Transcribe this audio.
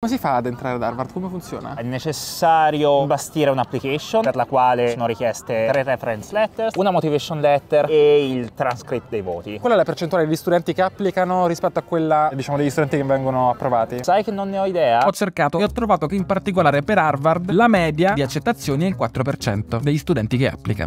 Come si fa ad entrare ad Harvard? Come funziona? È necessario bastire un'application per la quale sono richieste tre reference letters, una motivation letter e il transcript dei voti. Qual è la percentuale degli studenti che applicano rispetto a quella, diciamo, degli studenti che vengono approvati? Sai che non ne ho idea. Ho cercato e ho trovato che in particolare per Harvard la media di accettazioni è il 4% degli studenti che applicano.